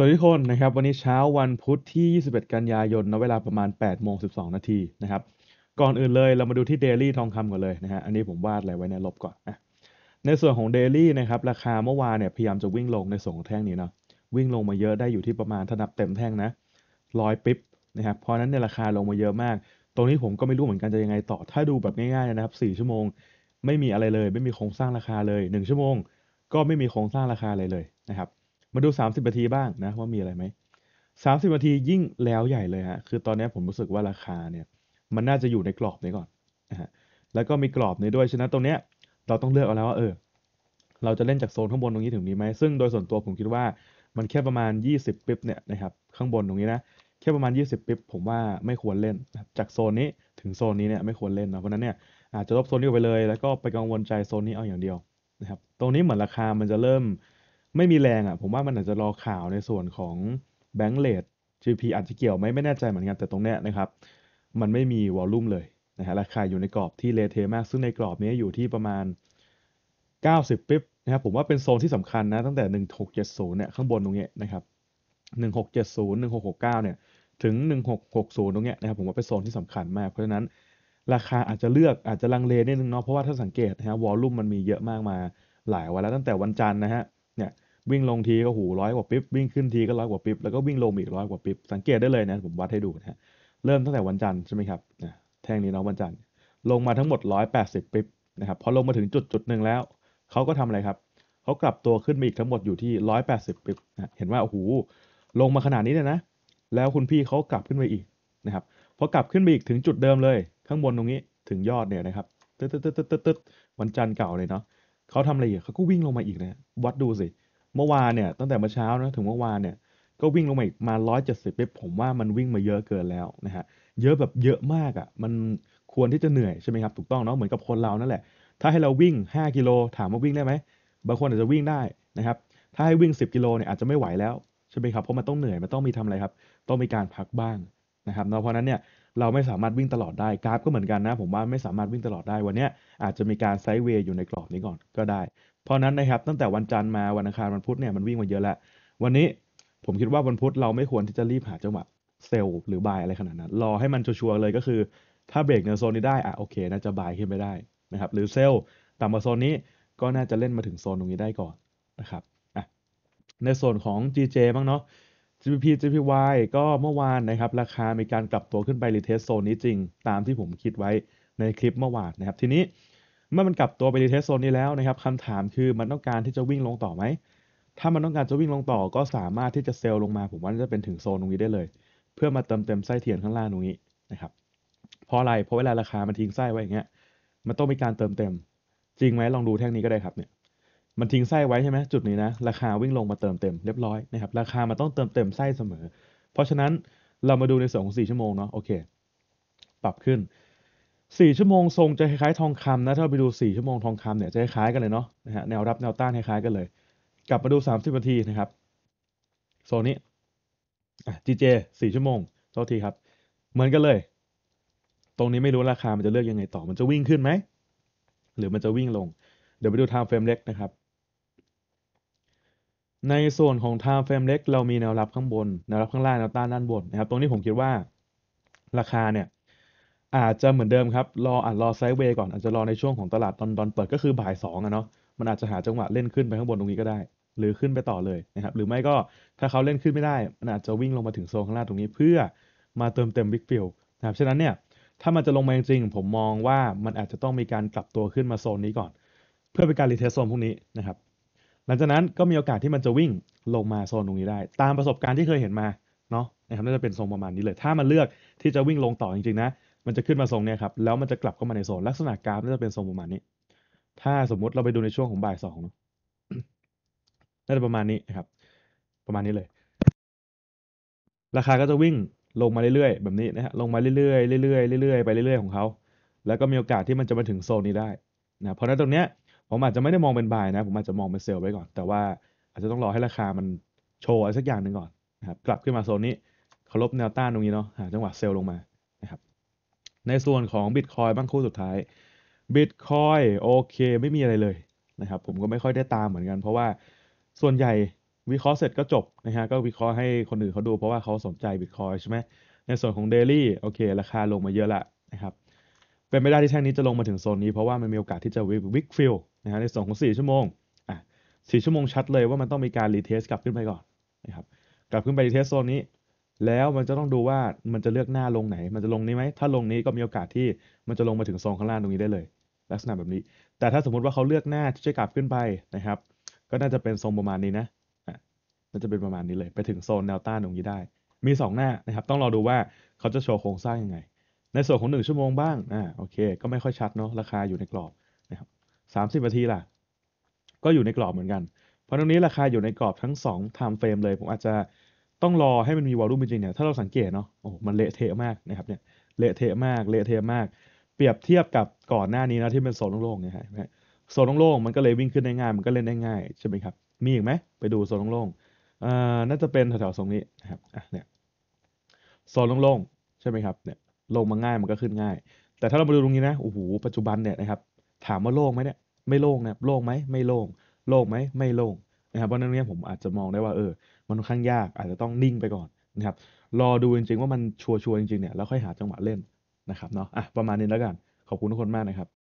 สวัสดีทุกคนนะครับวันนี้เช้าวันพุธที่ 21 กันยายนนะเวลาประมาณ8โมง12 นาทีนะครับก่อนอื่นเลยเรามาดูที่ Daily ทองคำก่อนเลยนะฮะอันนี้ผมวาดอะไรไว้ในลบก่อนนะในส่วนของ Daily นะครับราคาเมื่อวานเนี่ยพยายามจะวิ่งลงในส่วนของแท่งนี้เนาะวิ่งลงมาเยอะได้อยู่ที่ประมาณถ้านับเต็มแท่งนะร้อยปิ๊บนะครับเพราะนั้นเนี่ยราคาลงมาเยอะมาก ตรงนี้ผมก็ไม่รู้เหมือนกันจะยังไงต่อถ้าดูแบบง่ายๆนะครับ 4 ชั่วโมง ไม่มีอะไรเลย ไม่มีโครงสร้างราคาเลย 1 ชั่วโมง ก็ไม่มีโครงสร้างราคาเลยเลยนะครับมาดู30นาทีบ้างนะว่ามีอะไรไหมสามสิบนาทียิ่งแล้วใหญ่เลยฮะคือตอนนี้ผมรู้สึกว่าราคาเนี่ย มันน่าจะอยู่ในกรอบนี้ก่อนนะฮะแล้วก็มีกรอบนี้ด้วยฉะนั้นตรงเนี้ย เราต้องเลือกเอาแล้วว่าเออเราจะเล่นจากโซนข้างบนตรงนี้ถึงนี้ไหมซึ่งโดยส่วนตัวผมคิดว่ามันแค่ประมาณ20ปิ๊บเนี่ยนะครับข้างบนตรงนี้นะแค่ประมาณ20ปิ๊บผมว่าไม่ควรเล่นจากโซนนี้ถึงโซนนี้เนี่ยไม่ควรเล่นนะเพราะนั้นเนี่ยอาจจะลบโซนนี้ไปเลยแล้วก็ไปกังวลใจโซนนี้เอาอย่างเดียวนะครับ ตรงนี้เหมือนราคามันจะเริ่มไม่มีแรงอะ่ะ ผมว่ามันอาจจะรอข่าวในส่วนของแบงก์เลด GP อาจจะเกี่ยวไหมไม่แน่ใจเหมือนกันแต่ตรงเนี้ยนะครับ มันไม่มีวอลลุ่มเลยนะฮะราคาอยู่ในกรอบที่เลเทมากซึ่งในกรอบนี้อยู่ที่ประมาณ 90ปิ๊บนะครับผมว่าเป็นโซนที่สำคัญนะ ตั้งแต่ 1670เนี่ยข้างบนตรงเนี้ยนะครับ 1670 1669 เนี่ย ถึง 1660 ตรงเนี้ยนะครับผมว่าเป็นโซนที่สำคัญมาก เพราะฉะนั้นราคาอาจจะเลือกอาจจะลังเลนิดนึงเนาะเพราะว่าถ้าสังเกตนะฮะวอลลุ่มมันมีเยอะมากมาหลายวันแล้วตั้งแต่วันจันทร์นะฮะวิ่งลงทีก็หูร้อยกว่าปิ๊บวิ่งขึ้นทีก็ร้อยกว่าปิ๊บแล้วก็วิ่งลงอีกร้อยกว่าปิ๊บสังเกตได้เลยนะผมวัดให้ดูนะฮะเริ่มตั้งแต่วันจันทร์ใช่ไหมครับแท่งนี้เนาะวันจันทร์ลงมาทั้งหมด 180ปิ๊บนะครับพอลงมาถึงจุดจุดหนึ่งแล้วเขาก็ทำอะไรครับเขากลับตัวขึ้นมาอีกทั้งหมดอยู่ที่ 180ปิ๊บนะเห็นว่าโอ้โหลงมาขนาดนี้เลยนะ แล้วคุณพี่เขากลับขึ้นไปอีกนะครับพอกลับขึ้นไปอีกถึงจุดเดิมเลย ข้างบนตรงนี้ถึงยอดเนี่ยนะครับตึ๊ดตึ๊ดตึ๊ดตึ๊ดวันจันทร์เก่าเลยเนาะเขาทำอะไรอีกเขาก็วิ่งลงมาอีกนะวัดดูสิเมื่อวานเนี่ยตั้งแต่เมื่อเช้านะถึงเมื่อวานเนี่ยก็วิ่งลงมาอีกมา 170เสิบผมว่า มันวิ่งมาเยอะเกินแล้วนะฮะเยอะแบบเยอะมากอะ่ะมันควรที่จะเหนื่อยใช่ไหมครับถูกต้องเนาะเหมือนกับคนเรานั่นแหละ ถ้าให้เราวิ่ง 5 กิโลถามว่าวิ่งได้ไหมบางคนอาจจะวิ่งได้นะครับถ้าให้วิ่ง 10 กิโลเนี่ยอาจจะไม่ไหวแล้วใช่ไหมครับเพราะมันต้องเหนื่อยมันต้องมีทำอะไรครับต้องมีการพักบ้างนะครับเพราะนั้นเนี่ยเราไม่สามารถวิ่งตลอดได้กราฟก็เหมือนกันนะ ผมว่าไม่สามารถวิ่งตลอดได้วันนี้อาจจะมีการไซด์เวย์อยู่ในกรอบนี้ก่อน ก็ได้ เพราะนั้นนะครับตั้งแต่วันจันทร์มา วันอังคารวันพุธเนี่ยมันวิ่งมาเยอะแล้ว วันนี้ผมคิดว่าวันพุธเราไม่ควรที่จะรีบหาจังหวะเซลล์หรือบายอะไรขนาดนั้น รอให้มันชัวร์เลยก็คือ ถ้าเบรกเนโซนนี้ได้อ่ะโอเคน่าจะบายขึ้นไปได้นะครับ หรือเซลล์ต่ำกว่าโซนนี้ก็น่าจะเล่นมาถึงโซนตรงนี้ได้ก่อนนะครับอ่ะในโซนของ GJ บ้างเนาะ GBP GPY ก็เมื่อวานนะครับราคามีการกลับตัวขึ้นไปรีเทสโซนนี้จริงตามที่ผมคิดไว้ในคลิปเมื่อวานนะครับทีนี้เมื่อมันกลับตัวไปรีเทสโซนนี้แล้วนะครับคำถามคือมันต้องการที่จะวิ่งลงต่อไหมถ้ามันต้องการจะวิ่งลงต่อ ก็สามารถที่จะเซลลลงมาผมว่าจะเป็นถึงโซนตรงนี้ได้เลย เพื่อมาเติมเต็มไส้เทียนข้างล่างตรงนี้นะครับเพราะอะไรเพราะเวลาราคามันทิ้งไส้ไว้อย่างเงี้ยมันต้องมีการเติมเต็ม จริงไหมลองดูแท่งนี้ก็ได้ครับเนี่ยมันทิ้งไส้ไว้ใช่ไหมจุดนี้นะราคาวิ่งลงมาเติมเต็มเรียบร้อยนะครับราคามันต้องเติมเต็มไส้เสมอ เพราะฉะนั้นเรามาดูในส่วนของ4ชั่วโมงเนาะโอเคปรับขึ้น4ชั่วโมงทรงจะคล้ายๆทองคำนะถ้าไปดู4ชั่วโมงทองคำเนี่ยจะคล้ายกันเลยเนาะนะฮะแนวรับแนวต้านคล้ายๆกันเลย กลับมาดู30นาทีนะครับโซนนี้อ่ะสี่ชั่วโมงโทษทีครับ เหมือนกันเลย ตรงนี้ไม่รู้ราคามันจะเลือกยังไงต่อ มันจะวิ่งขึ้นไหมหรือมันจะวิ่งลง เดี๋ยวไปดูไทม์เฟรมเล็กนะครับในส่วนของ time frame เล็กเรามีแนวรับข้างบน แนวรับข้างล่างแนวต้านด้านบนนะครับ ตรงนี้ผมคิดว่า ราคาเนี่ย อาจจะเหมือนเดิมครับรออาจรอไซด์เวย์ก่อนอาจจะรอในช่วงของตลาดตอนตอนเปิดก็คือบ่ายสองอะเนาะมันอาจจะหาจังหวะเล่นขึ้นไปข้างบนตรงนี้ก็ได้ หรือขึ้นไปต่อเลยนะครับ หรือไม่ก็ถ้าเขาเล่นขึ้นไม่ได้ มันอาจจะวิ่งลงมาถึงโซนข้างล่างตรงนี้ เพื่อมาเติมเต็มบิ๊กฟิลนะครับฉะนั้นเนี่ย ถ้ามันจะลงมาจริงผมมองว่ามันอาจจะต้องมีการกลับตัวขึ้นมาโซนนี้ก่อน เพื่อเป็นการรีเทสโซนพวกนี้นะครับหลังจากนั้นก็มีโอกาสที่มันจะวิ่งลงมาโซนตรงนี้ได้ ตามประสบการณ์ที่เคยเห็นมาเนาะนะครับน่าจะเป็นทรงประมาณนี้เลย ถ้ามันเลือกที่จะวิ่งลงต่อจริงๆนะมันจะขึ้นมาทรงเนี้ยครับ แล้วมันจะกลับเข้ามาในโซนลักษณะกราฟน่าจะเป็นทรงประมาณนี้ ถ้าสมมุติเราไปดูในช่วงของบ่ายสองเนาะน่าจะประมาณนี้นะครับ ประมาณนี้เลย ราคาก็จะวิ่งลงมาเรื่อยๆแบบนี้นะฮะลงมาเรื่อยๆเรื่อยๆเรื่อยๆไปเรื่อยๆของเขาแล้วก็มีโอกาสที่มันจะมาถึงโซนนี้ได้นะเพราะนั้นตรงเนี้ยผมอาจจะไม่ได้มองเป็นบายนะ ผมอาจจะมองเป็นเซลไว้ก่อน แต่ว่าอาจจะต้องรอให้ราคามันโชว์อะไรสักอย่างหนึ่งก่อนนะครับกลับขึ้นมาโซนนี้เคารพแนวต้านตรงนี้เนาะหาจังหวะเซลลลงมา นะครับ ในส่วนของ Bitcoin บ้างคู่สุดท้าย Bitcoin โอเค ไม่มีอะไรเลยนะครับ ผมก็ไม่ค่อยได้ตามเหมือนกัน เพราะว่าส่วนใหญ่วิเคราะห์เสร็จก็จบนะฮะก็วิเคราะห์ให้คนอื่นเขาดูเพราะว่าเขาสนใจ Bitcoin ใช่ไหมในส่วนของ Daily โอเคราคาลงมาเยอะละนะครับเป็นไปได้ที่แท่งนี้จะลงมาถึงโซนนี้เพราะว่ามันมีโอกาสที่จะวิกฟิลนะฮะในส่วนของ4 ชั่วโมงอ่ะ4ชั่วโมงชัดเลยว่ามันต้องมีการรีเทสกลับขึ้นไปก่อนนะครับกลับขึ้นไปรีเทสโซนนี้ แล้วมันจะต้องดูว่ามันจะเลือกหน้าลงไหน มันจะลงนี้ไหมถ้าลงนี้ก็มีโอกาสที่มันจะลงมาถึงโซนข้างล่างตรงนี้ได้เลยลักษณะแบบนี้ แต่ถ้าสมมติว่าเขาเลือกหน้าที่จะกลับขึ้นไปนะครับ ก็น่าจะเป็นโซงประมาณนี้นะอ่ะจะเป็นประมาณนี้เลย ไปถึงโซนแนวต้านตรงนี้ได้ มี 2 หน้านะครับต้องรอดูว่าเขาจะโชว์โครงสร้างยังไงในส่วนของ1ชั่วโมงบ้างอ่าโอเคก็ไม่ค่อยชัดเนาะราคาอยู่ในกรอบนะครับสามสิบนาทีล่ะ ก็อยู่ในกรอบเหมือนกัน เพราะตรงนี้ราคาอยู่ในกรอบทั้ง2 time frame เลยผมอาจจะต้องรอให้มันมีวอลุ่มจริงเนี่ยถ้าเราสังเกตเนาะโอ้มันเละเทะมากนะครับเนี่ยเละเทะมากเละเทะมาก เปรียบเทียบกับก่อนหน้านี้นะที่เป็นโซนโล่งๆเนี่ยฮะโซนโล่งๆมันก็เลยวิ่งขึ้นได้ง่ายมันก็เล่นได้ง่ายใช่ไหมครับมีอีกไหมไปดูโซนโล่งๆอ่าน่าจะเป็นแถวๆตรงนี้นะครับอ่ะเนี่ยโซนโล่งๆใช่ไหมครับเนี่ยลงมาง่ายมันก็ขึ้นง่าย แต่ถ้าเรามาดูตรงนี้นะโอ้โหปัจจุบันเนี่ยนะครับถามว่าโล่งไหมเนี่ยไม่โล่งนะโล่งไหมไม่โล่งโล่งไหมไม่โล่งนะครับเพราะนั้นเนี่ยผมอาจจะมองได้ว่าเออมันค่อนข้างยากอาจจะต้องนิ่งไปก่อนนะครับ รอดูจริงๆว่ามันชัวร์ๆจริงๆเนี่ยแล้วค่อยหาจังหวะเล่นนะครับเนาะอ่ะประมาณนี้แล้วกันขอบคุณทุกคนมากนะครับ